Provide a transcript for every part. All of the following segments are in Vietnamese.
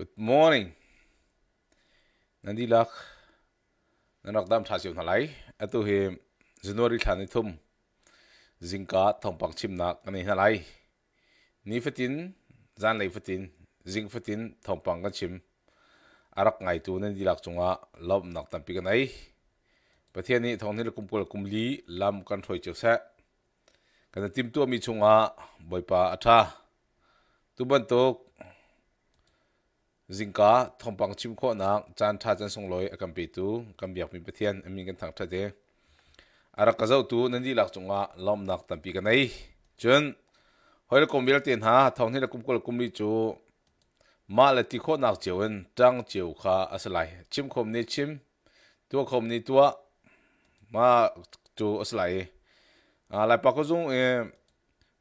Good morning. Nandi lak. Nanak dam thasiu na lai. Atu hi January thani thum. Zingka thongpang chim nak ani na lai. Ni fatin zan lai fatin zing fatin thongpang kan chim. Arak ngay tu nandi lak a, lob nak tam pi kan ai. Pathian ni thong ni kum kul kum li lam kan thoi chu sa. Kan tim tu mi a, chunga boipa atha. Tu ban tok zingka thompang chim kho na chan tha chan song loi akam pe tu kam biak mi pathian amin kan thang tha de ara ka zau tu nandi lak chunga lom nak tam pi kanai chun hoil kom bil ten ha thong ni kum kol kum li chu ma la ti kho nak chewen tang cheu kha aslai chim khom ni chim tu khom ni tu ma chu aslai a lai pa ko zung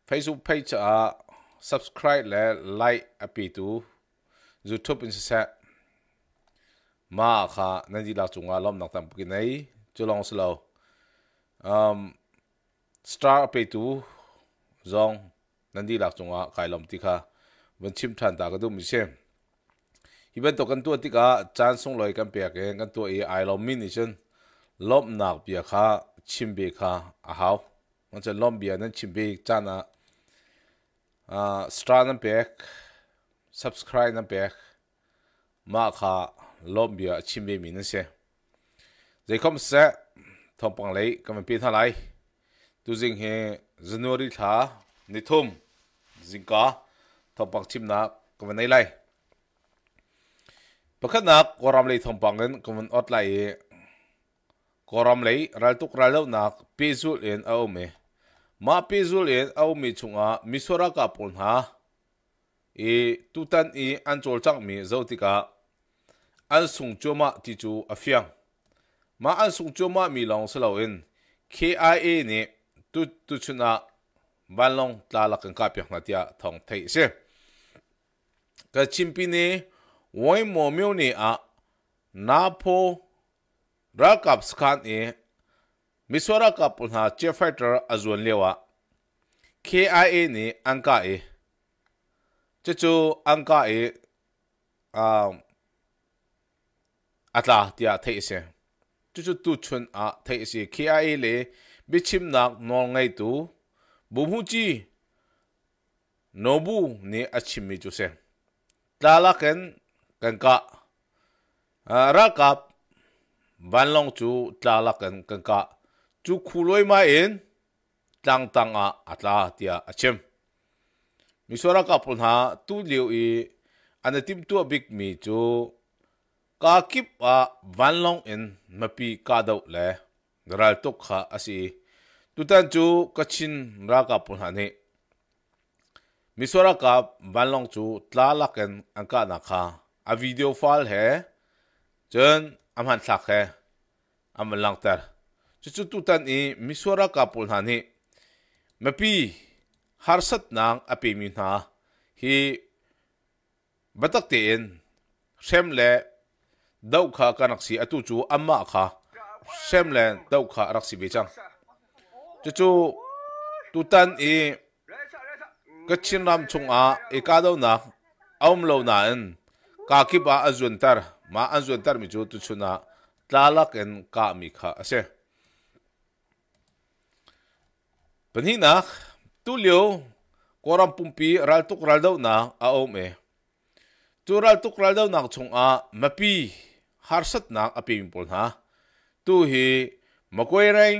facebook page a subscribe le like api tu zu thup in mà ma kha na di chúng ta lom nặng tam ki nei cho long sầu um star pe tu zong nan di la chunga kai lom ti kha wen chim than ta cái du mình xem hi ben to kan tu ti ka chan sung loi kan pe ke kan tu e ai lom min ni chen lom nặng pia kha chim be kha a hau man chen lom bia nan chim be à a star nan pek subscribe na pek ma kha lom bia chim be min se zai kom se thom pang lei kam pi tha lai tu jing he january tha ni thum jing ka thom pang chim na kam nei lai pakhat na koram lei thom pang en kam ot lai e. koram lei ral tuk ral lo nak pizul en au me ma pizul en au mi chunga misora ka pon ha i e tutan i e an chol chang mi zotika an sung choma ti chu afyang ma an sung choma mi long selo in kia ni tu tu chuna ban long tla la kan ka pyang na tia thong thei se ka chimpi ni woi mo myo ni a na pho ra kap skan e misora kap na che fighter azun lewa kia ni an ka e 即组安家诶啊阿拉底啊睇一些，即组杜春啊睇一些，K um, I A 咧被侵纳弄 ngay tu bumuji nobu ni achimi tu se tlalaken kanka uh, rakap banlong tu tlalaken kanka tu kuloi ma in tlang atla dia achim misora ka pul na tu liu i an tim tu big mi chu ka kip a van long in mapi ka do le ral tok kha asi tutan chu kachin ra ka pul hani misora ka van long chu tla laken an ka na kha a video fal he chen am han thak he am lang tar chu chu tutan i misora ka pul hani mapi harsat nang api mi na hi batak te in sem le dau kha kanak si atu chu amma kha sem le dau kha rak si bichang chu chu tutan i kachin ram chung a ikado na aum lo na in ka ki ba azun tar ma azun tar mi chu tu chuna tlalak en ka mi kha ase panhinach tulio koram pumpi ral tuk ral daw na aom e tu ral tuk ral daw na chung a mapi harsat na apimpol ha tu hi makoi rain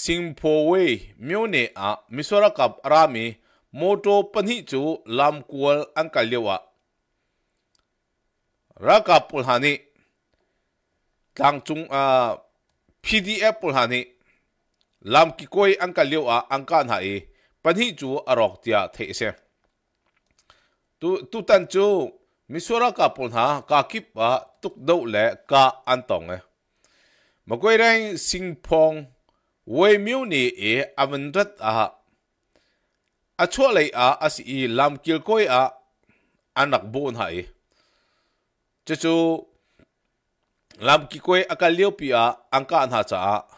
singpo we myone a misora kap rami moto panhi chu lam kual angkal lewa raka pulhani tang chung a pdf pulhani làm lam ki koi angka leo anh angka na e panhi chu arok tia the xem, tu tu tan chu misora ka pon ha ka kip a tuk do le ka antong e makoi rang sing phong wei miu ni e rất à, a chua lei à, as i lam kil koi a anak bon ha e chu chu lam ki koi akal leo pi a angka an ha cha a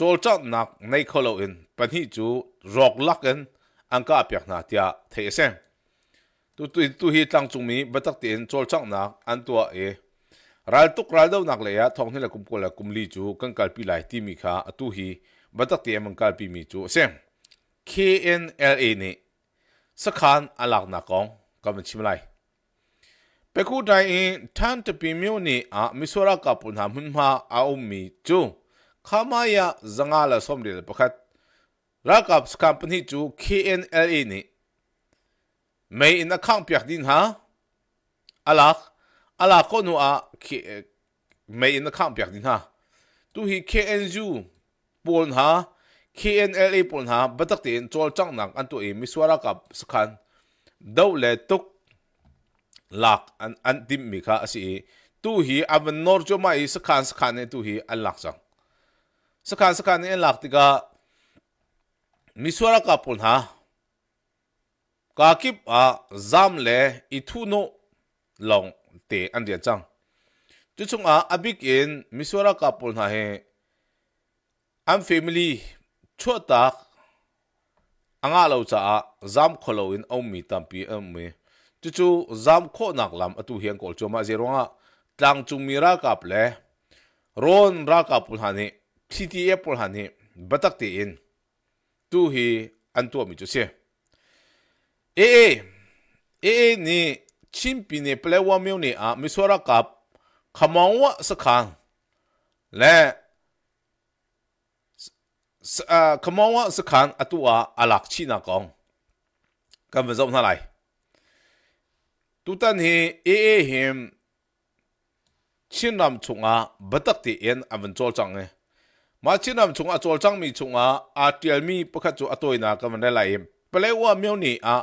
chol chak nak nei kholo in pani chu rok lak en angka apyak na tia the se tu tu tu hi tlang chung mi batak ti in chol chak nak an tua e ral tuk ral do nak le ya thong hila kum ko la kum li chu kan kal pi lai ti mi kha atu hi batak ti em kal pi mi chu se KNLA ni sakhan alak na kong kam chim lai pe ku dai in tan te pi myo ni a misora ka pun ha mun ma a um mi chu khamaya zanga la somri la pakhat rakabs company chu KNLA e ni may in akhang piak din ha alak ala ko nu a may in akhang piak din ha tu hi KNU e pon ha KNLA e pon ha batak tin chol chang nak an tu e miswara kap sakhan dau le tuk lak an an tim mi kha asi tu hi avan nor cho mai sakhan sakhan ne tu hi an chang sakan sakan en lak tika miswara ka pul ha ka kip a zam le ithu no long te an dia chang chu chung a abik in miswara ka pul na he am family chota anga lo cha a zam kholo in om mi tam pi am me chu chu zam kho nak lam atu hiang kol choma zeronga tlang chung mira kap le ron ra kap pul ha ni CTA pol han hi batak ti in tu hi an à, à, à, tu mi chu se e e e e ni chimpi ne plewa meu ni a misora kap khamawa sakhan le khamawa tu atua alak chi na kong kan va zom na lai tu tan hi e e him chin ram chunga batak ti en avan chol chang ne มาชินำชงอาจวจังมีชงอาอาเตียมีประคัจจุอตัวนากำนมันได้ไหลเปลว่าเมียวนี่อา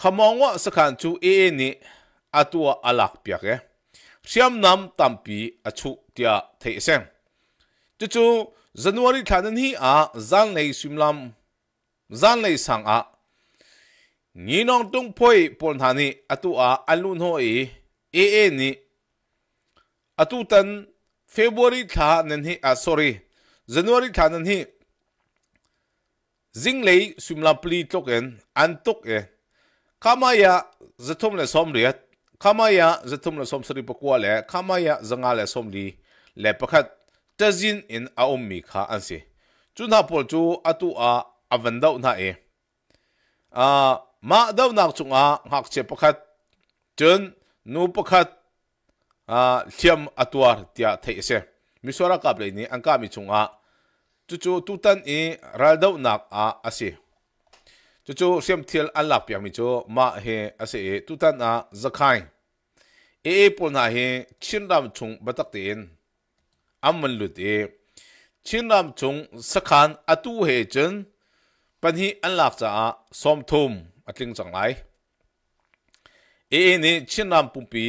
ขมองว่าสักันจูเอเนี่อาตัวอลักเปียกเอสียมนำตัมปีอาชุเตียเทเซงจู่ๆ January ท่านนี้อาจันเลยสิมลำจันเลยสังอานี่น้องตุงพอยปนทานี่อาตัวอัลลุนโอยเอเอนี่อาตัวตัน February ท่านนี้อา sorry January tháng anh hi zing lấy sum la pli token an tok e kamaya zathum le som riat kamaya zathum le som sri pakwa le kamaya zanga le som li le pakhat tazin in aom mi kha an si chu na pol chu atu a avandau na e a ma dau nak chunga hak che pakhat chun nu pakhat a thiam atuar tia thei se misora kap le ni angka mi chunga chu chu tu tan i raldau nak a ase chu chu sem thiel an lak piang mi chu ma he ase e tu tan a zakhai e e pol na he chin ram chung batak tin amman lut e chin ram chung sakhan atu he chen pan hi an lak cha a som thum atling chang lai e e ni chin ram pumpi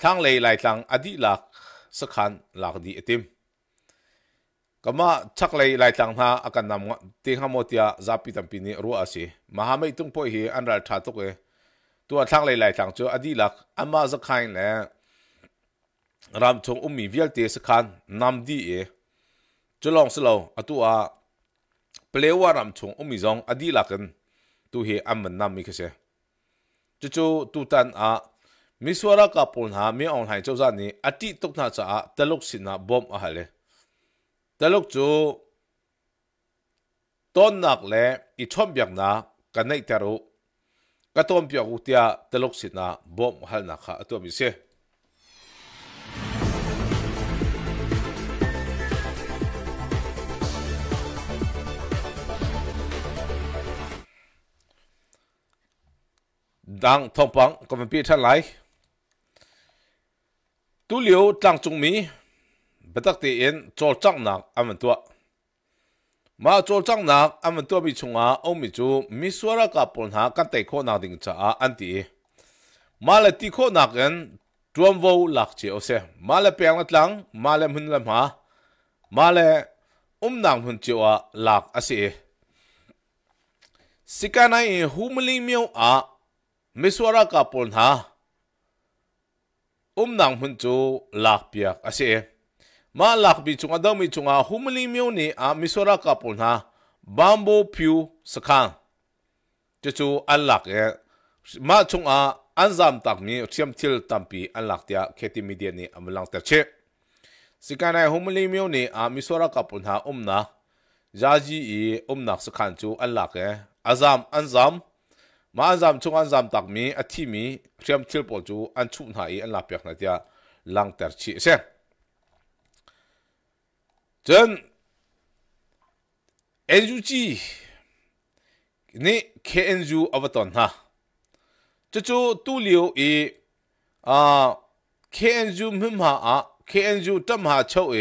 thang lei lai thang adi lak สักขันหลักดีติมก็มาชักเลยไล่ตังหาอาการนำติงหามติยาจับปิตัมปินีรู้อาศิมหาไม่ต้องพ่อเฮอันรัลชาตุกเอตัวทักเลยไล่ตังจ้ออดีลักอามาสักขันแหละรำชงอุ้มมีเวียลเตสักขันนำดีเอจะลองสโลอตัวเปลว่ารำชงอุ้มมีจงอดีลักันตัวเฮอันมันนำมีเกษจู่ๆตัวตันอามิสวรากัปุ่นหามีองหายเจ้าจันนี้อติตกนาจ้าตลกสินะบอมอะไรเลตลกจูต้นหนักเละอีชมอยากนากันในตรุกระต้มเปียกุตยาตลกสินะบอมหันนักะตัวมิเสดังทองปังก็มป็นพี่ท่านไหล tu liu tlang chung mi betak ti in chol chang nak aman tua ma chol chang nak aman tua bi chunga o mi chu mi suara ka pon ha kan tai kho na ding cha a an ti ma le ti kho nak en tuam vo lak che o se ma la peng la tlang ma la mun lam ha ma la um nang hun che wa lak a se sikanai humli miu a mi suara ka pon ha umnang hun zu lachbier a se ma lachbi zu adam mi zu a humli miu ni a misora kapul na bambo piu sakha te zu an lach ye ma zu a anzam tak mi chim til tampi an lach tia kheti mi dia ni am lang ta che sikana e humli miu ni a misora kapul na umna jaji um e umna sakhan chu an lach ye azam anzam an มาอันซามชุงอันซามตักมีอธิมีเรียมทิลปอลจูอันชุนหายอันลาเปียกนาเดียลังเตอร์ชีเช่นจนเอ็นจูจีนี่เคเอ็นจูอวตอนฮะจู่จู่ตู้เลียวเออ่าเคเอ็นจูมิมฮะอ่ะเคเอ็นจูจำฮะเช่าเอ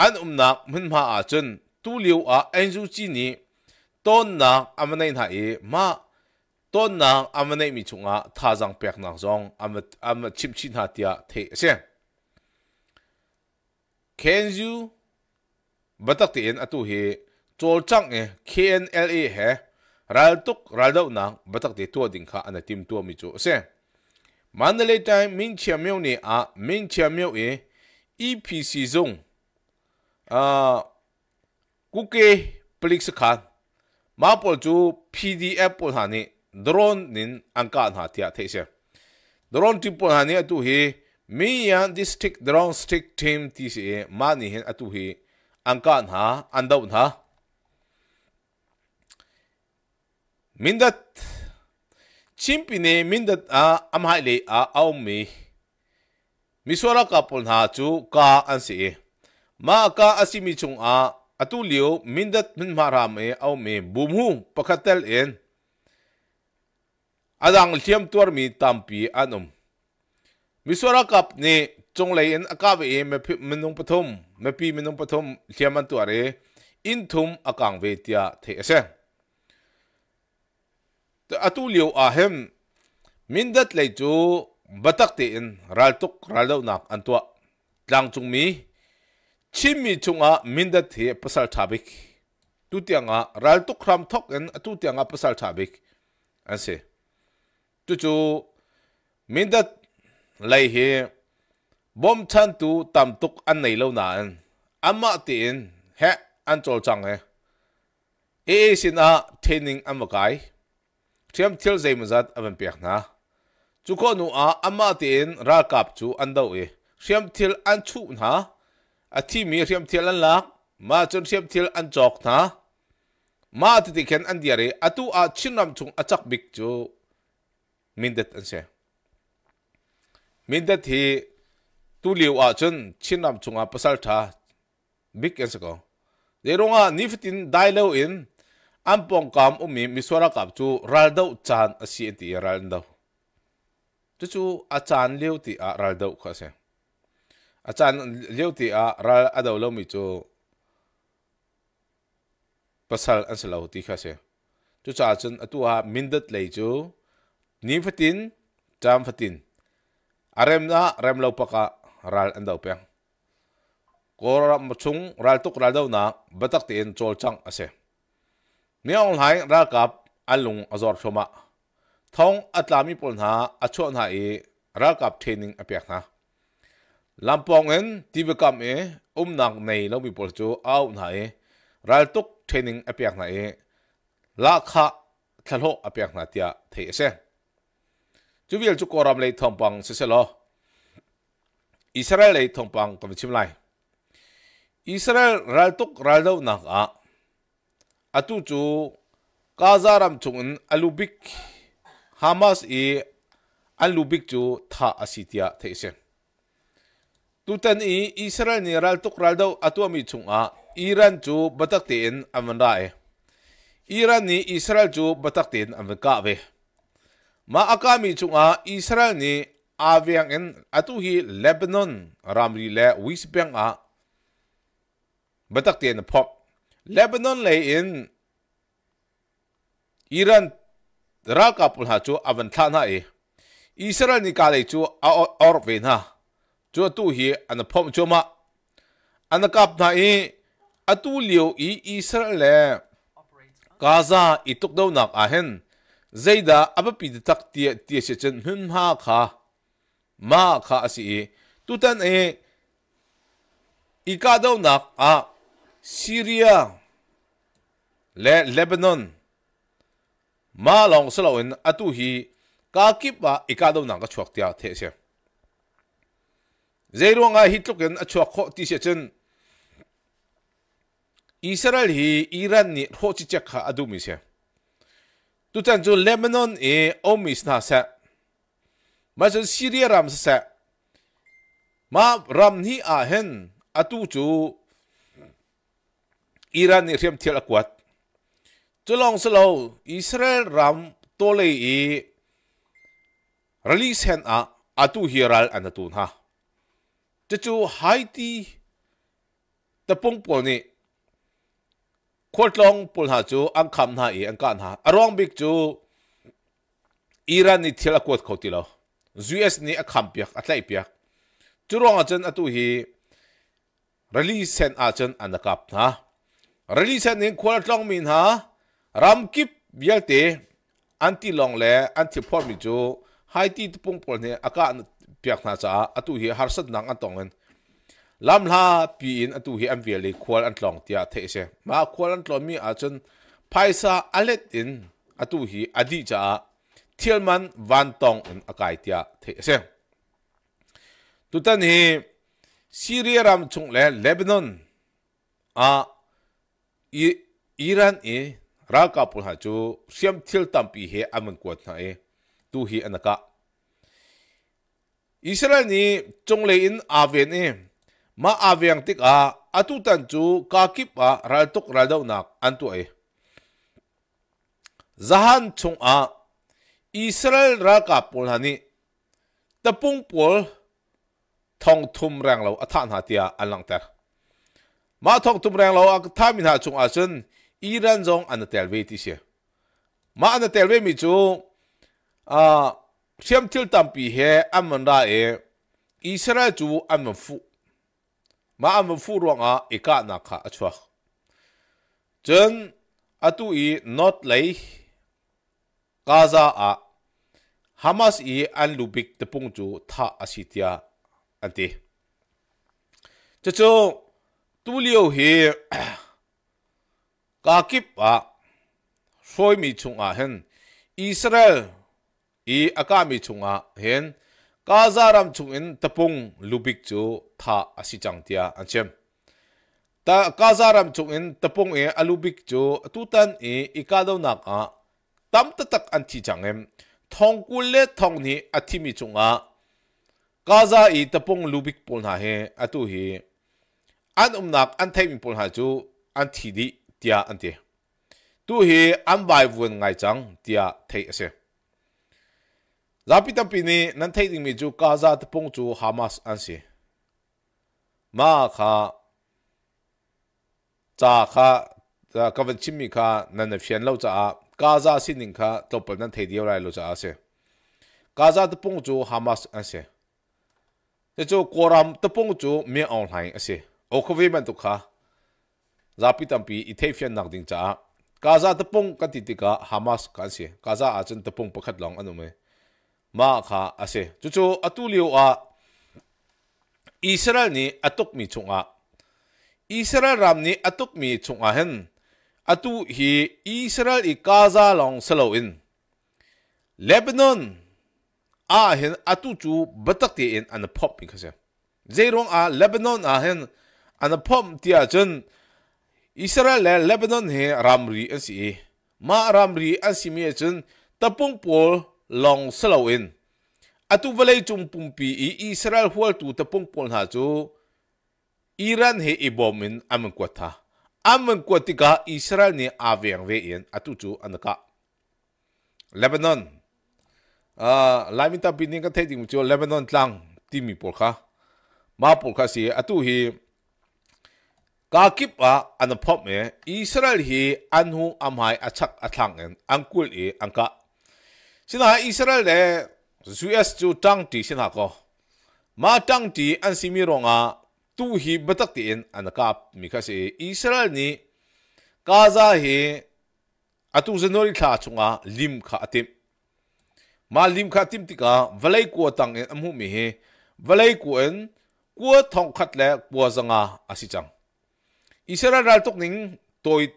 อันอุมนักมิมฮะอ่ะจนตู้เลียวอ่ะเอ็นจูจีนี่ tôn na amanai na e ma tôn na amanai mi chunga tha jang pek na zong am am chim chi na tia the se kenju batak ti en atu he chol chang e knla he ral tuk ral dau na batak ti tu ding kha ana tim tu mi chu se Mandalay time min chia miêu ni a min chia miêu e EPC zong a ah, kuke plik Khan มาปลจู PDF ปลหานี่ดรอนนินอังกาหาเทียเทเชดรอนที่ปลหานี่อตุเฮมียันดิสทริกดรอนสทริกทีมที่เสมานี่เห็นอตุเฮอังกาหาอันดาวหามินดัตชิมปินีมินดัตอาอัมไฮเลอาเอามีมิสวรากาปลหาจูกาอันเสมา ka asimi chung a อตุลิยวมินดัดมินมารามเอเอาเมบุมหูปกคัตเตลเอ็นอดังเชียมตัวมีตามปีอันอมมิสวรกับเน่จงเลยนอากาเอเมพิมินุงปฐมเมพีมินุงปฐมเชียมันตัวเรอินทุมอากางเวทียเทเสแตอตุลิยวอาเฮมมินดัดเลยจูบัตักเตอินรัลตุกรัลเลวนักอันตัวจลางจงมี chimi chunga minda the pasal thabik tu tianga ral tu khram thok en tu tianga pasal thabik ase tu chu minda lai he bom chan tu tam tuk an nei lo na an ama ti in he an chol chang e e sin a training amakai thiam thil zai mazat avan pek na chu ko nu a ama ti in ra kap chu an do e thiam thil an chu na a thi mi riam thial an lak ma chon riam thial an chok tha ma ti ti khen an diare atu a chinram chung achak bik chu mindet an se mindet hi tu liu a chon chinram chung a pasal tha bik an se ko de ronga niftin dailo in ampong kam umi mi miswara kap chu raldau chan asi ti raldau chu chu a chan liu ti a raldau kha se achan leuti a ral ado lo mi chu pasal an selo ti kha se chu cha chen atu a mindat lei chu ni fatin cham fatin arem na rem lo paka ral an do pe kora chung ral tuk ral do na batak ti en chol chang ase niang lai ral kap alung azor thoma thong atlami pol na achon ha e ral kap training apek na ลำปองเอ็นทีวีกำเออุ้มนักในเราบีบอลจูเอาหน่ายรัลตุกเทรนนิ่งอเปพยกหน่ายลักขะทะลุอเปพยกหน่ายเตียเทเซจูวิลจุกอรามเลยทองปังเซเซลออิสราเอลเลยทองปังกับชิมไลอิสราเอลรัลตุกรัลดานักอาะอตุจูกาซาร์มจุงอัลูบิกฮามาสอีอัลูบิกจูท่าอาสิเตียเทเซ tutan i Israel ni ral tuk ral daw atua mi chung a Iran chu batak tin aman rai Iran ni Israel chu batak tin aman ka ve ma aka mi chung a Israel ni aviang en atu hi Lebanon ramri le wisbang a batak tin pop Lebanon le in Iran ral kapul ha chu avan thana e Israel ni ka le chu a or ve na chu tu hi an phom chu ma an kap na i atu liu i e israel le gaza i e tuk do nak a hen zaida aba pi de tak ti ti se chen hun ha kha ma kha asi tu tan e i e. ka do nak a syria le lebanon ma long slo in atu hi ka kipa i ka đâu nak ka chuak tia the se zeirunga hi tluken achua kho ti se chen israel hi iran ni kho chi chek kha adumi se tu chan chu lebanon e omis na sa ma chu syria ram sa ma ram ni a hen atu chu iran ni rem thel akwat chu long slo israel ram tole e release hen a atu hiral anatun ha 这就海底的崩波呢，扩张波下就安看他也安干他，阿让比就伊朗呢提了国口的了，US 呢阿看别阿来别，就让阿真阿都是 release 阿真安的 cap 哈，release 呢扩张面哈，让给别的 anti long 嘞 anti form 就海底的崩波呢阿干。piak na cha atu hi har sat nang atongen lam la pi in atu hi am vel le khwal an tlong tia the se ma khwal an tlong mi a chen paisa alet in atu hi adi cha thielman van tong in akai tia the se tutan hi syria ram chung le lebanon a i iran e ra ka pul ha chu siam thil tam pi he amun kwat na e tu hi anaka Israel ni chongle in aven e ma aveng tik a atutan chu kakip a raltuk raldo nak antu e zahan chung a Israel ra ka pol hani tapung pol thong thum rang lo athan hatia alang ter ma thong thum rang lo ak thamin ha chung a chen iran zong an tel ve ti se ma an tel ve mi chu a thiam thil tam pi he amman ra e israel chu am fu ma am fu ruanga eka na kha achwa chen atu i not lei gaza a hamas i chú lubik tepung chu tha anh ante Chứ cho tu liu hi ka kip a soi mi chung a hen israel อีอากามีชุงอ่ะเห็นกาซารามชุงอินตะปุงลูบิกจูท่าอสิจังเตียอันเชมตากาซารามชุงอินตะปุงเออลูบิกจูตุตันเออีกาดาวนักอ่ะตั้มตะตักอันที่จังเอ็มทองกุลเลทองนี้อธิมีชุงอ่ะกาซาอีตะปุงลูบิกปูนหาเฮอตุเฮอันอุมนักอันเทมิปูนหาจูอันทีดีเตียอันเตีย tu hi an bai vun ngai chang tia thei ase 乍比的比尼能泰迪米就 Gaza 的帮助 Hamas 安息，马卡、扎卡的这份亲密卡能的泄露着啊，Gaza 系领卡都不能泰迪出来露着啊些，Gaza 的帮助 Hamas 安息，这座国梁的帮助没 online 安息，OCV 没度卡，乍比的比伊泰迪变难顶着啊，Gaza 的帮助跟弟弟卡 Hamas 安息，Gaza 阿珍的帮助不恰当安怎没？ma kha ase chu chu atuliu a israel ni atuk mi chunga israel ram ni atuk mi chunga hen atu hi israel i gaza long selo in lebanon a hen atu chu batak ti in an pop mi khase zerong a lebanon a hen an pop ti a chen israel le lebanon he ramri an si ma ramri an si mi chen tapung pol long salo in atu vale chung pumpi i israel hual tu tapung pol ha chu iran he ibomin in amen kwa tha amen kwa tika israel ni aveng ve in atu chu anaka lebanon a ah, laimin ta pinin ka theding chu lebanon lang timi pol kha ma pol kha si atu hi ka kip a an phop me israel hi anhu amhai achak atlangen en angkul e angka 신하 이스라엘 내 US 주 땅티 신하고 마 땅티 안시미롱아 tuhi bataktiin anakap mikasi Israel ni Gaza hi atu zanori tha chunga lim kha atim ma lim kha tim tika valai ko tang en amu mi he valai ko en ko thong khat le ko zanga asi chang Israel ral tok ning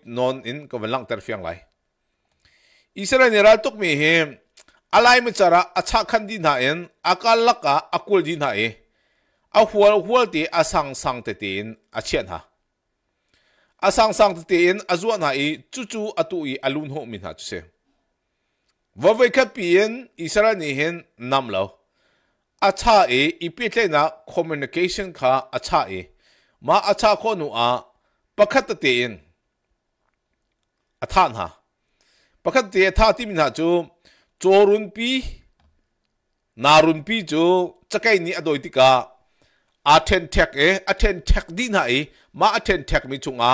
non in ko velang ter fiang lai Israel ni ral mi he alai mi chara acha khan di na en akal laka akul di na e a hual hual ti a sang sang te tin a chen ha a sang sang te tin a zuan e, ha i chu chu atu i alun ho min ha chu se wa ve kha pi en isara ni hen nam lo acha e i pi te na communication kha acha e ma acha kho nu a pakhat te tin a than ha pakhat te e, tha ti min ha chu chorun pi narun pi chu chakai ni adoi tika athen thek e athen thek din ha e ma athen thek mi chunga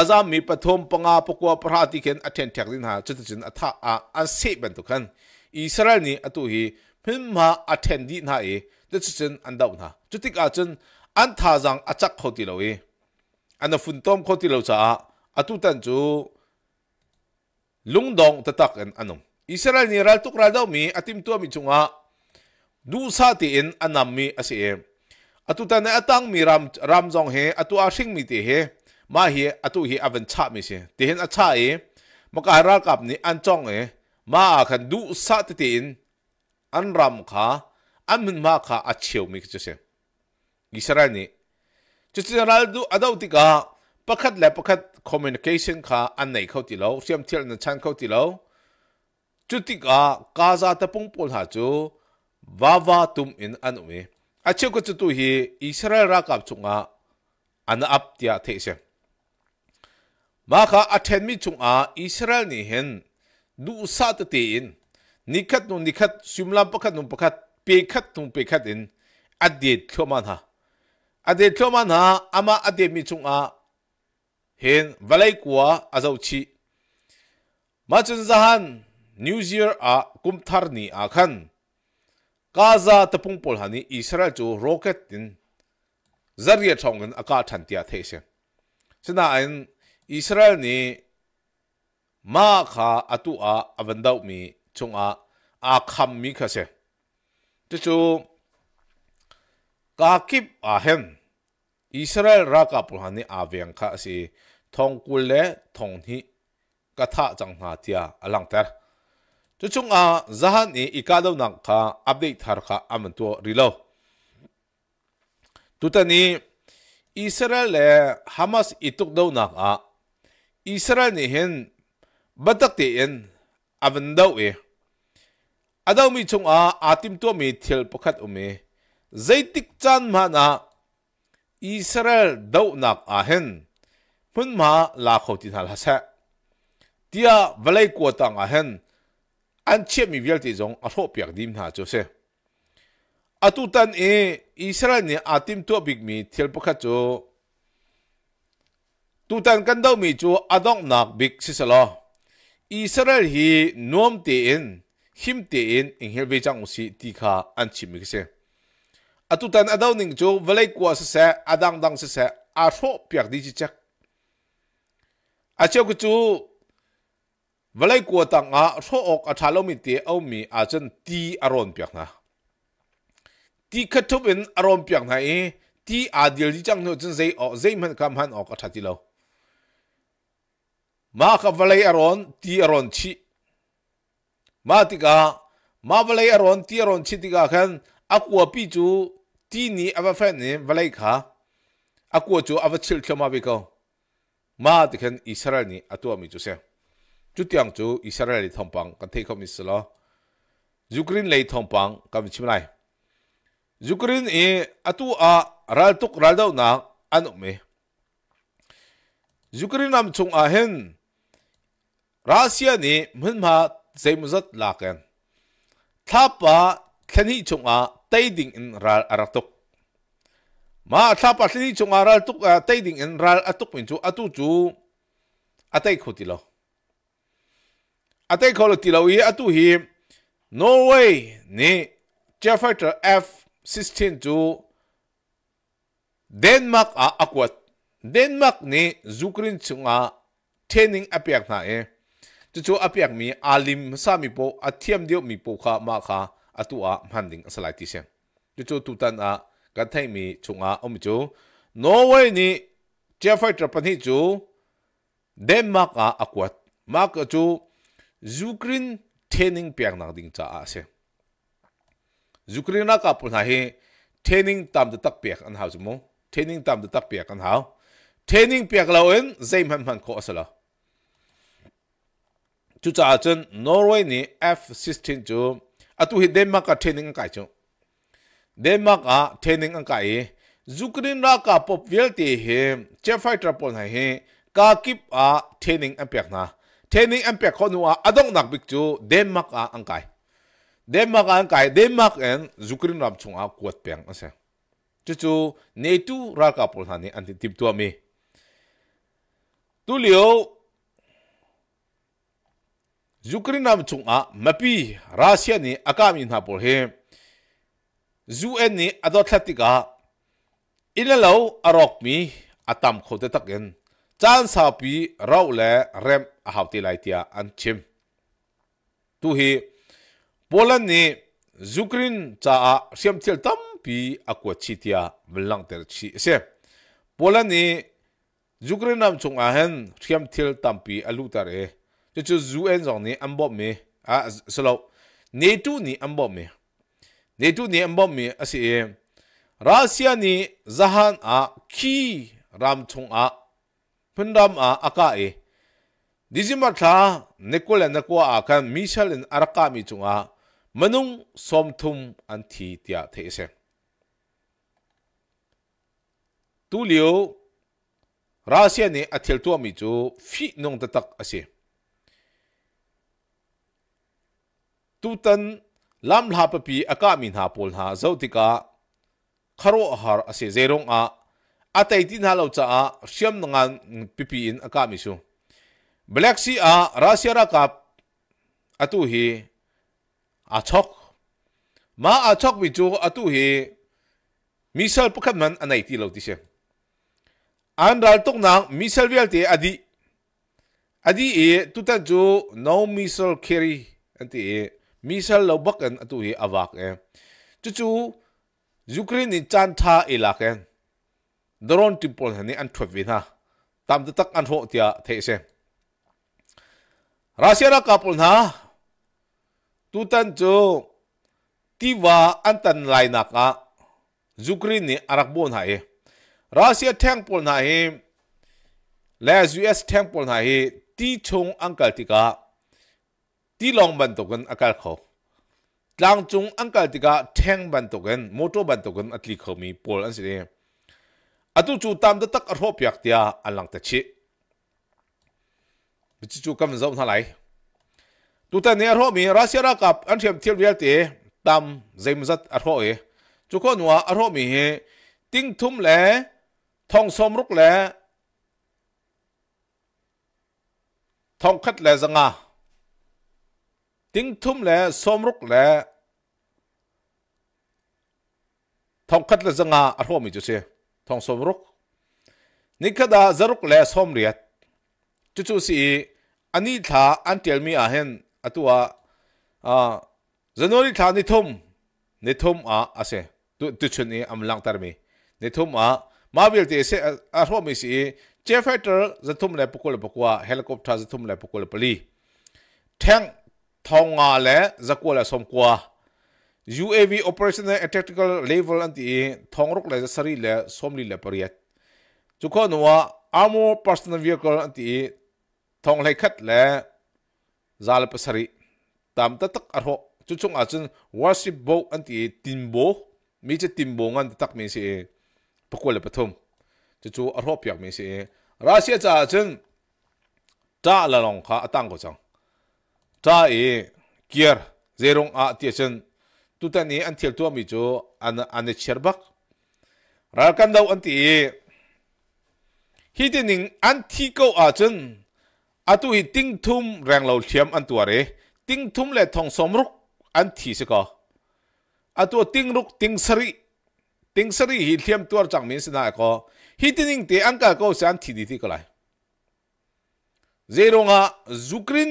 azam mi pathom panga pokwa prati ti ken athen thek din ha chata chin atha a a se ban tu khan israel ni atu hi phim ma athen din ha e de chin andau na chutik a chin an tha jang achak khoti lo e ana fun tom khoti lo cha atu tan chu lungdong tatak an anum อิสราเอลนี่รัลตุกราดาวมีอาทิตย์ตัวมีจงะดูซาตินอันนัมมีอาศัยอตุตันเนอตังมีรัมรัมจงเฮอตุอาชิงมีเทเฮมาเฮอตุเฮอววนชามิเชเตเห็นอาชาเอมกการักกับนี่อันจงเอมาอคันดูซาตินอันรัม้าอันมินมาข้าอาเชียวมีกจเชอิสราเอลนี่จุดรัลดูอาดาวติกาปักขัดและปักขัดคอมมิวนิเคชันข้าอันไหนเขาติเลวเสียมเทียนนั้นชั้นเขาติเลวจุติกากาซาตะปงปลหาจูวาวาตุมอินอันอุเมอาเชก็จุตุฮีอิสราเอลรักับจุงอาอันอับเตียเทเซมาคาอัตเฮนมิจุงอาอิสราเอลนี่เห็นดูซาตเตียนนิคัดนุนิคัดซุมลามปะคัดนุปะคัดเปคัดนุเปคัดอินอดีตเข้ามาหาอดีตเข้ามาหาอามาอดีตมิจุงอาเห็นวะไลกัวอาเจ้าชีมาจุนซาฮัน New Year a kumthar ni a khan Gaza tapung pol hani Israel chu rocket tin zaria thong kan aka than tia the se sina an Israel ni ma kha atu a avandau mi chung a a kham mi kha se chu chu ka kip a hen Israel ra ka pol hani a veng kha si thong kul le thong hi ka tha chang na tia alang ter chúng chu chung a ah, zahan ni ikado nang kha update thar kha aman to rilo tutani israel le hamas ituk do nak à, israel ni hen batak te en avan do e eh. adaw mi à a ah, atim to mi thil pakhat umi eh. zaitik chân mà na israel do nak a ah, hen mun ma la tin hả hasa tia valai quá tang à hen an che mi vial ti zong a tho piak dim na chu se atu tan e israel ni atim tu big mi thiel pakha chu tu tan kan dau mi cho adong nak big si salo israel hi nom te in him te in ing hel ve chang usi ti kha an chi mi se atu tan adaw ning chu velai kwa sa se adang dang sa se a tho piak di chi chak a cheu chu วลยกัวต่างอาชออกอาชาลมิเตอมีอาจจนตีอารมณ์เปียกนะตีคัทบปินอารมณ์เปียกนะเอตีอาเดียลจังเนจนเซออกเซมันคำหันออกอาชาติโลมาขับวลยอารมณ์ตีอารมณ์ชีมาติกามาวลยอารมณ์ตีอารมณ์ชีติกาขันอากัวปีจูตีนี้อาแฟนเนี่วลยขาอากัวจูอาชิลเข้ามาไปก็มาติกันอิสราเอลนี่อาตัวมีจูเซจุดยังจูอิสราเอลทอมปังกันเทคอมิสลอยูเครนเลยทอมปังกับชิมไลยูเครนเออตัวอารัลตุกรัลดาวนักอันอุเมยูเครนนำชงอาเห็นรัสเซียนี่มันมาใจมุจัดลากันทับปะแค่นี้ชงอาไต่ดิ่งอินรัลอารัตุกมาทับปะแค่นี้ชงอารัลตุกไต่ดิ่งอินรัลอาตุกเป็นจูอาตุจูอาไต่ขุดอีหลอအတိတ်ခေါ်လို့တီလောရေးအတူဟီ Norway နေ Jeffter F16 တူ Denmark အကွတ် Denmark နေ Zukrin ချုံအ training အပြက်နာရဲ့တူတူအပြက်မီအာလင်ဆာမီပိုအထျမ်ဒီယိုမီပိုခါမာခါအတူအမှန်ဒင်းအစလိုက်တီရှန်တူတူတူတန်အကထိုင်မီချုံအအုံးကျို Norway နေ Jeffter ပနိကျို Denmark အကွတ် Mark ကျို Zukrin training piang nak ding cha ase Ukraine ka pun ha hi training tam de tak piak an hau mo training tam de tak piak an hau training piak lawen zaim han han ko asala chu cha chen Norway ni F16 chu atu hi Denmark ka training kai chu Denmark a training an kai e. Zukrin ra ka pop vial te he che fighter pon ha hi ka kip a training an piak na เทนิอันเป็ยกคนหัวอดงนักบิ๊กจูเดนมาร์กอังกายเดนมาร์กอังกายเดนมาร์กเองจุกรินรับชงอากวดเปียงั่นเสียจู่ๆเนี่ยตัวรักกับพลทานี่อันที่ติบตัวมีตุเลียวจูเครนนำชงอาะมาปีรัสเซียนี่อาการมีหน้าปอลเฮจูเอ็นนี่อดอทตติกาอินเลาอารอกมีอาตามโคเตตักเองจานสาปีเราและเรมအဟောက်တီလိုက်တီယာအန်ချင်သူဟီပိုလန်နီဇူကရင်ချာအရှမ်ချယ်တမ်ပီအကွချီတီယာမလန်တယ်ချီအစေပိုလန်နီဇူကရင်နမ်ချုံအဟန်ရှမ်ချယ်တမ်ပီအလူတာရဲချွချွဇူအန်ဆောင်နီအမ်ဘော့မေအာဆလောက်နေတူနီအမ်ဘော့မေနေတူနီအမ်ဘော့မေအစေရာစီယာနီဇဟန်အာခီရမ်ချုံအာဖန်ရမ်အာအကာအေดิจิมาทานกโคลนกัวอาการมิชลินอารักามิจุงอามันุงสมทุมอันทีเตียเทเซตูเลียวรัสเซียเนี่ยอธิลตัวมิจูฟีนงตะตักอาเซตูตันลำลาปปีอากามินฮาปูลฮาเจ้าติกาคารวอารอาเซเจรงอาอาเตตินฮาเลวจ้าเชื่อมงานปีปีอินอากามิชู black sea a ah, russia ra kap atu hi a chok ma a chok bi chu atu hi misal pakhat man anai ti lo ti se an ral tok nang misal vial te adi adi e tuta chu no missile carry anti e misal lo bak an atu hi awak e chu chu ukraine ni chan tha ilak e en drone tipol hani an thwep vi na tam tak an ho tia the se รัสเซียนกับปนฮะตุ้ันจูทีว่าอันตันไลน์นักอะยูเครนนี่อารักบุญฮะเรัสเซียแทงปุ่นหาเและยูเอสแทงปุ่นหาเอทีชงอังกฤษติกาทีลองบันตุกันอักาศเขาหลังจงอังกฤษติกาแทงบันตุกันมอเตอร์บันตุกันอัตลิเขามีปุ่นอันสิเนียยอาตุจูตามตะตักรบอยากเดียอันหลังตะชีมิจิจูกำลังจะมาไหลตุตันเนี่ยรอมีรัสเซียรักับอันเทียมเทียมเรียลเตะตามเจมส์จัดอรอเอจุกคนว่าอรอมีติ้งทุ่มแหล่ทองสมรุกแหล่ทองคัดแหล่จังอ่ะติ้งทุ่มแหล่สมรุกแหล่ทองคัดแหล่จังอ่ะอรอมีจุเชทองสมรุกนี่ก็ได้จรุกแหล่สมเรียด chú chú sĩ anh đi tha anh tel mi a ah hen atua a zanori tha ni thum ni thum à ase tu tu chun ni am lang tar mi ni thum a ma bil te se a ro mi si che fighter za thum le pukol pukwa helicopter za thum le pukol tank thang thonga le za qua lại xong qua UAV operational and tactical level anti thongrok le sari le somli le chú chukho nuwa armor personal vehicle anti ทองไหลคัดและซาลปสริตามตะตักอรหจุดชงอาจจะวอร์ชิบโบอันที่ติมโบมีจะติมโบงันตักมีเสียปกวลปฐมจุดจูอรหพยากมีเสียราชเซจะอาจจะจ้าละลองข่ะตั้งก็จังจ้าเอเกียร์เจรงอาเตียชนตุตันี้อันเทียตัวมีจูอันอันเชิร์บักรักันดาวอันที่ฮิเดนิงอันที่ก็อาจจะอาตุอีติ้งทุ่มแรงเราเทียมอันตัวเรติ้งทุ่มและทองสมรุกอันทีสก็อาตัวติ้งรุกติ้งสรีติ้งสรีหิเทียมตัวจังมินสนาก็ฮิตินิ่งเตอังกาก็สันทีดีที่ก็ไรเจรงะจุกริน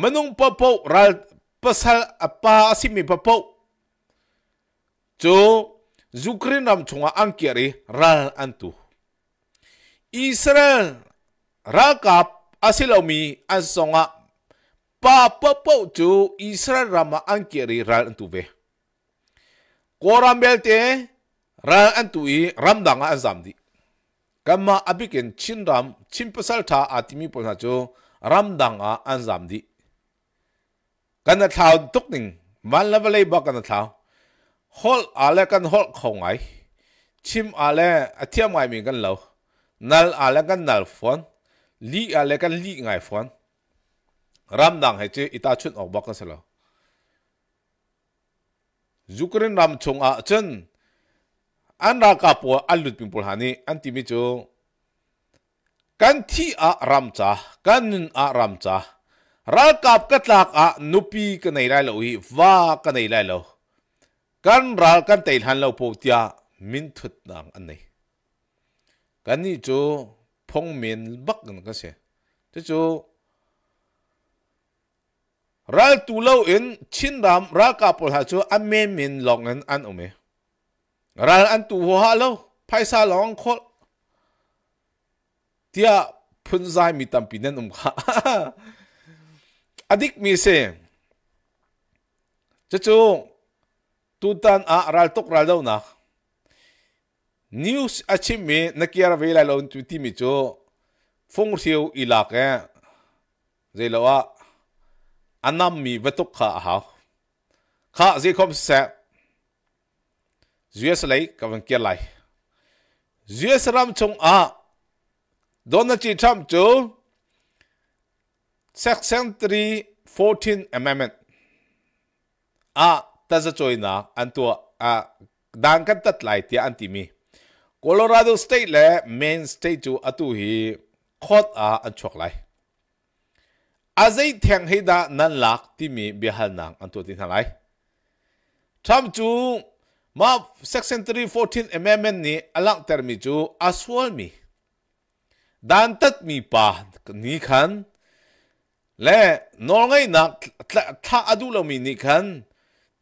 มนุงปะปูรัลปัสลปาสิมีปะปูจูจุกรินนำชงอังเกียรีรัลอันตุอิสราเอลรักับอาศิลามีอันสงะป้าเปปจูอิสราเอลมาอังเกริรัลอันตุเวกอรัมเบลเตรัลอันตุอีรัมดังอันซามดีกัมมาอบิกินชินรัมชิมพัสัลทาอาติมีปนจูรัมดังอันซามดีกันนัท้าวตุกนิงมันละเวลยบอกกันนัท้าวฮอลอะไรกันฮอลของไงชิมอะไรเทียมไงมีกันเล้วนัลอะไรกันนัลฟอนลีอะเลกันลีไงฟอนรามดังให้เจอิตาชุนออกบักสละยุคเรนรามชงอาจนอันรากาปัวอัลลุดปิมปุลฮานีอันติมิจูกันที่อารามจ้ากันนุนอารามจ้ารักกับกัตลากอานุปีกันในไรเลวว่ากันในไรเลวกันรักกันเตลฮันเลวปกติอามินทุดนางอันนี้กันนี่จูพงมินบักนั่นก็เสียจะจรัลตุเล่าอินชินรามรักกับปลหาจูอันเมมินลองเงินอันอุเมรัลอันตูหัวเล่าไปซาลองโคเตียพุ่งใจมีตั้มปีนันอุมค่าอดีกมีเสียงจะจูตูตันอ่ะรัลตกรัลเล่านะ news achimi nakiar vela lo twiti mi chu phung thiu ilake eh. zelawa ah, anam mi vetuk kha ha kha ze khom se zues lai kavan kia lai zues ram chung a ah, donna chi tham chu section 3 14 amendment a ah, taza choina antua a dangkan tat lai tia antimi โคโลราโดสเต t e และเมนสเต a t จูอัตุฮีคอดอาอันชกไลอาใจทียงให้ดานันลักที่มีเบียหันนางอันตัวตินทลายทำจูมา Section 314 Amendment นี่อลังเตอร์มีจูอัสวลมีดันตัดมีปะนี่ขันและนองไงนักท่าอดูเมีนี่ขัน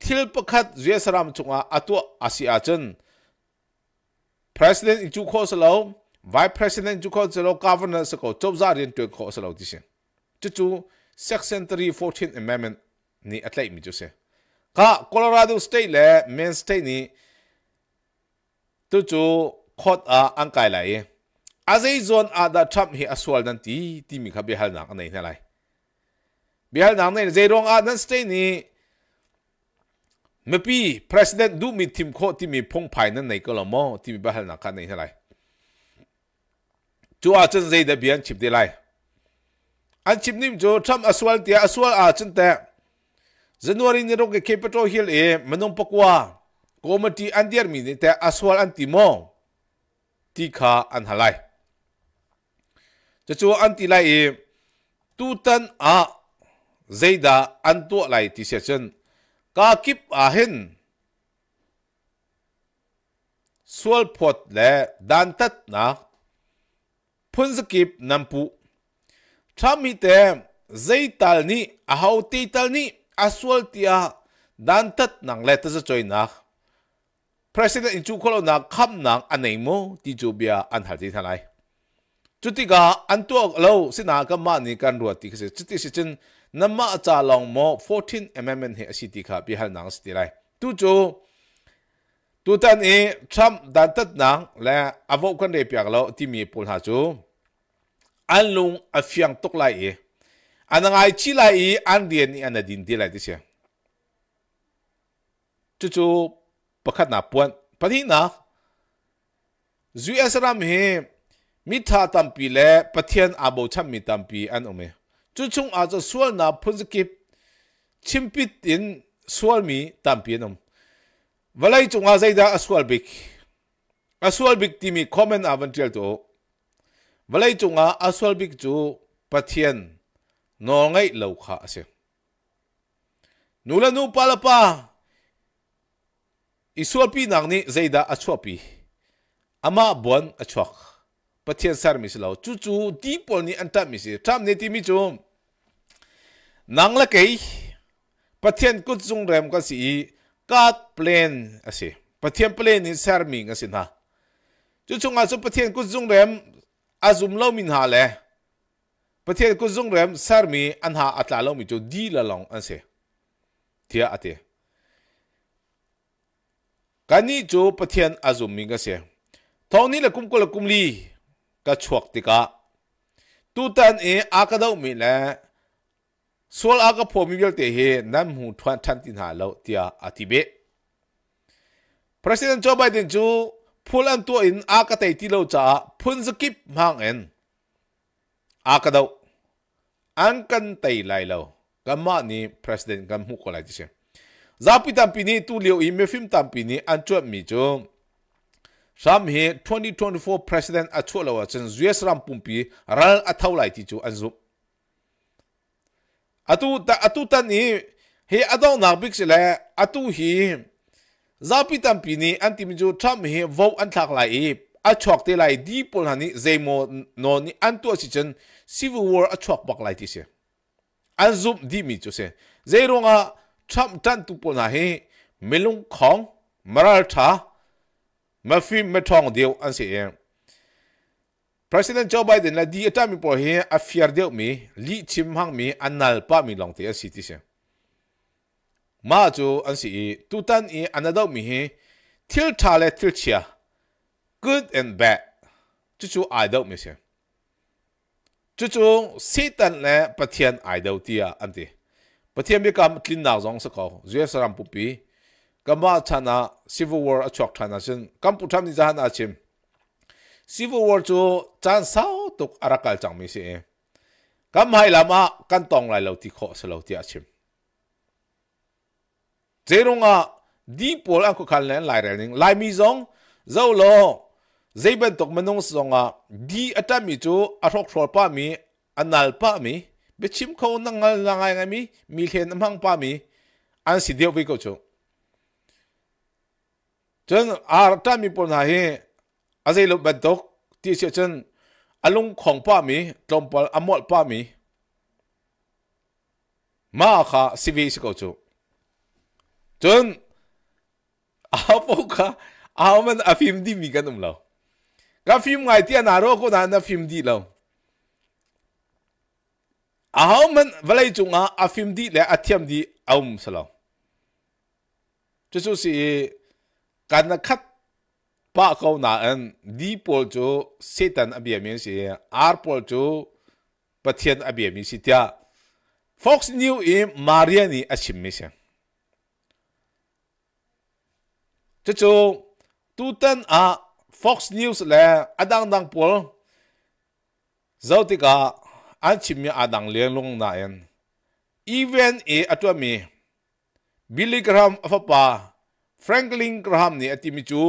ทิลประคัดเยสรามจงอาตัวอาศิอาจัน president chu kho salo vice president chu kho salo governor sako chobza rian tu kho salo ti se chu chu section 3 14th amendment ni atlai mi chu se ka colorado state le main state ni tu chu khot a angkai lai ye azai zone a da trump hi aswal dan ti ti mi kha behal nak anei na lai behal nak nei zerong a dan state ni Mepi president du mi team ko team mi phong phai nan nei ko lo mo ti mi ba hal na kha nei halai. Chu a chen zai da bian chip de lai. An chip nim jo tham aswal tia aswal a chen ta. January ni ro ke capital hill e manong pakwa. Komati an diar mi ni ta aswal an ti mo. Ti kha an halai. Chu chu an ti lai e tu tan a zai da an tu lai ti se chen Kakip ahin. Sualpot le dantat na punskip nampu. Chamite zaital ni ahau tital ni aswal tia dantat nang letter sa choy na. President inchu kolo na kam nang anay mo ti jubia an halti thanay. Chutika antuak lo sinaka mani kan ruati kasi chuti si chin နမအချာလောင်မော14 amendment ဟေအစီတီခါပြဟလနန်းစတီလိုက်သူကျိုတူတန်အေထရမ်ဒန်တတ်နန်းလဲအဘောက်ကန်ရေပြကလောတီမီပိုလာကျိုအန်လုံအဖျံတုတ်လိုက်အေအနငိုင်ချီလိုက်အေအန်ဒီနီအနဒင်တီလိုက်တစီကျိုကျိုပခတ်နာပွန်ပတိနာဇူအက်စရမ်ဟေမိသာတမ်ပီလဲပထျန်အဘောချမ်မီတမ်ပီအန်အမေ就从阿只说那不是给亲笔人说米当别人，我来从阿在的阿说别，阿说别的米 common 阿问这多，我来从阿阿说别就不听，哪爱留下些，努了努罢了吧，一说别那尼在的阿说别。အမဘွန်အချောက်ပတိယဆာမီစလောကျူကျူဒီပေါ်နီအန်တတ်မီစီတမ်နေတီမီချုံ nang la kei pathian kut chung rem ka si kat plan ase pathian plan in serming asin ha chu chunga chu pathian kut chung rem azum lo min ha le pathian kut chung rem sermi an ha atla lo mi chu di la long ase thia ate kani chu pathian azum mi ga se thoni la kum ko la kum li ka chuak ti ka tu tan e a ka dau mi le ส่วนอากาพมิเบลเตเฮนั่นหูทวนทันตินาเลาเตียอาทิเบ President Joe Biden จูพูดอันตัวอินอากาเตติเลาจ้าพุนสกิปมังเอ็นอากาดาวอันกันเตไลเลากัมมานี่ President กัมหูคนไรที่เช่ซาปิตัมปีนี้ตูเลียวอิเมฟิมตัมปีนี้อันจวบมีจูสามเฮ2024 President อัจฉริยะจันทร์ US รัมปุ่มปีรัลอัทาวไลที่จูอันซุ atu ta atu tan hi he ado nak bik sile atu hi zapi tam pini antim ju tham hi vo an thak lai i a chok te lai di pol hani zemo no ni an tu si chen civil war a chok bak lai ti se an zum di mi chu se zeironga tham tan tu pol na hi melung khong maral tha mafi metong deu an se em President Joe Biden la di atami po hi a fiar deu mi li chim hang mi anal pa mi long te a à city se. Ma chu an si tutan i anadau à mi hi til tha le til chia good and bad chu chu ai dau mi se. Chu chu sitan le pathian ai dau tia à, anti. Pathian bi kam tlin na zong sa ko zue saram pupi kama chana civil war a chok thana sin kam putham ni jahan achim. Civil War จูจันซาวตุกอารักัลจังมิสิเองก็ไม่ละมากันตองไลเราที่ขอสเราที่อาชิมเจรุงอ่ะดีปอลอังคุคันเลนไลเรนิงไลมีซองเจ้าโลเจบันตุกมันงสองอ่ะดีอัตมิจูอารกทรป้ามีอนัลป้ามีเบชิมเขานังนังไงไงมีมีเห็นมังป้ามีอันสิเดียวไปก็จูจนอาร์ตมีปนหาเฮอาศัยลบันตกที่เชื่อฉันอารมณ์ของป้ามีตรงปอลอมอลป้ามีมาค่ะสิวิสกจูจนอาปกะอามันอาฟิมดีมีกันหรือเ่าก็ฟิมไงที่นารกคนนั้นฟิมดีล้วอามันเวลาจุงอาอาฟิมดีและอาเทียมดีเอามสลาจะสุ้สิการนักขัด pa ko na an di pol chu satan abia mi si ar pol chu pathian abia mi si tia fox News i maria ni achim mi se chú chu tutan a fox news le adang dang pol zautika chim mi adang liên long na en even e mi, billy graham afapa franklin graham ni atimi chu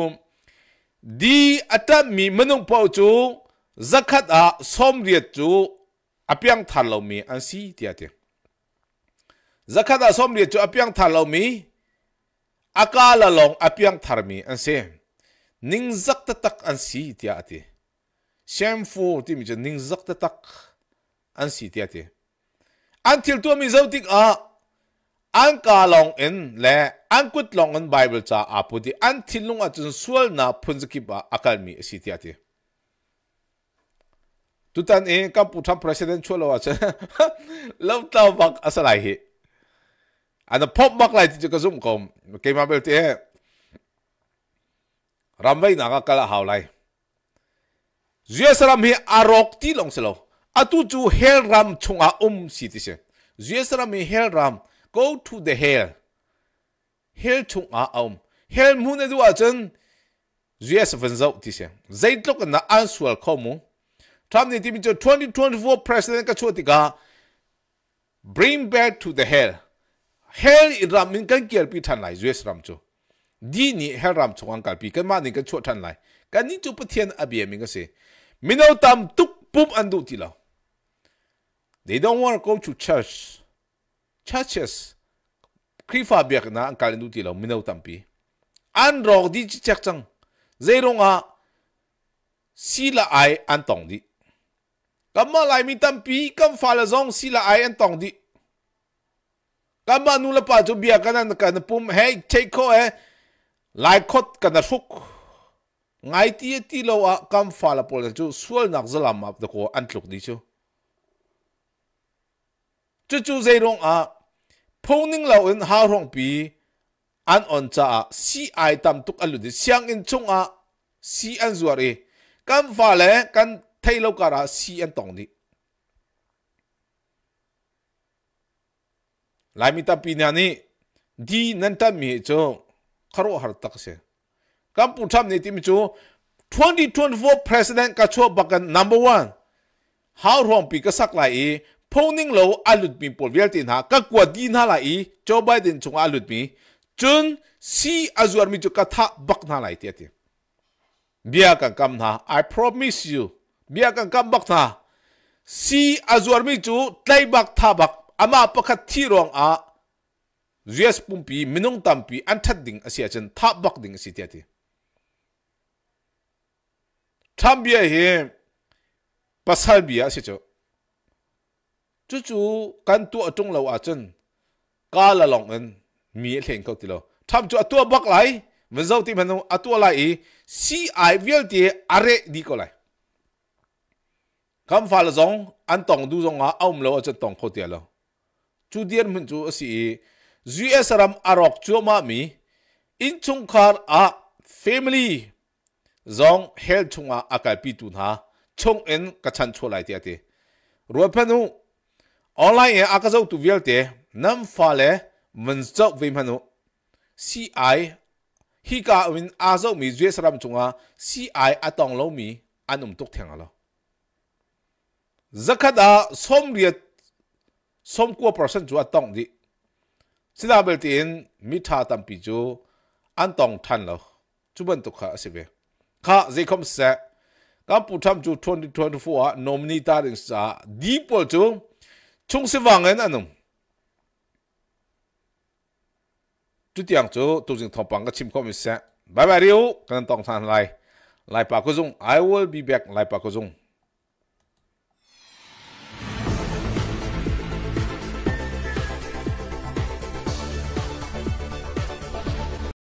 di atam mi menung pau chu zakat a som riat chu apyang thar lo mi an si tia tia zakat a som riat chu apyang thar lo mi akal along apyang thar mi an se ning zak ta tak an si tia ati sem fu ti mi ning zak ta tak an si tia ti until tu mi zautik a ah, อังกาลองอ็นและอังกุตลองอ็นไบเบิลจ้าอาปุดีอันทิลุงอาจจะสวลนาพุนสกิบอาการมีสิทธิอาทิตุตันเองกับผู้ทำประธานชั่วโลกอาจจะเลิ่มต้นบักอะไรใหุ้อันนั้นพบบักไรที่จะกระซุ่มกอมเกี่ยมาเบลที่รำไว้นักกะละหาวไลจุยสรามเฮอารอกที่ลงสโลอาตุจูเฮลรำชงอาอุมสิทธิเชจเยสรามเฮลรำ go to the hell hell chung a om hell mun edu a chen jesus van zau ti se zai tlok na answer khomu trump ni cho 2024 president ka chuti ka bring back to the hell hell i ram min kan kier pi than lai jesus ram chu di ni hell ram chu ang kal pi kan ma ni ka chu than lai kan ni chu pathian abia mi ka se minau tam tuk pum andu ti lao they don't want to go to church churches krifa biak na ang kalendu ti lo minaw tampi an rog di chi chak chang zerong a sila ai an tong di kama lai mi tampi kam fala zong sila ai an tong di kama nu la pa chu biak kana kana pum hey take ko eh lai khot kana suk ngai ti e ti lo a kam fala pol chu sual nak zalam map da ko an tluk di chu chu chu zerong a phoning lo in ha rong pi an on cha si ai tam tuk alu de siang in chung a si an zuar e kan fa le kan thay lo kara si an tong ni lai mi ta pi na ni di nan ta mi cho kharo har tak se kan pu tham ni tim chu 2024 president ka cho bakan number one how rong pi ka sak lai e poning lo alut mi pol vial tin ha ka kwa din ha la i Joe Biden chung alut mi chun si azuar mi chu ka tha bak na lai ti ti bia kan kam na i promise you bia kan kam bak na si azuar mi chu tlai bak tha bak ama pakhat thi rong a US pumpi minung tampi an that ding asia chen tha bak ding si ti ti tham bia he pasal bia si chu chú chú căn tua trung lầu à chân cá là lòng ăn mi lên câu tilo tham chú à tua bắc lại mình giàu tìm hắn à tua lại si ai viết thì are à đi coi lại cam phá là giống anh tổng du giống à ông lâu ở chân tổng khâu tiền lâu chú điên mình chú sĩ duy à rock chú má mi in chung khar à family giống hell chung à a akalpi tun ha chung en kachan chu lai ti rồi ruapanu online e akazau tu vialte nam fale manzau vimhanu ci hika win azau mi zwe saram chunga ci atong lo mi anum tuk thengalo zakada somriat somko percent ju atong di sida beltin mitha tampi ju antong than lo chuban tu kha asibe kha zekom sa ကပူထမ်ကျူ2024အနော်မနီတာရင်းစာဒီပေါ်ကျူ chung si wang en anung chú tiếng chú tu trình thọc bằng cái chim không bị sẹt bye bye điu cần tòng sàn lại lại bà cô dung I will be back lại bà cô dung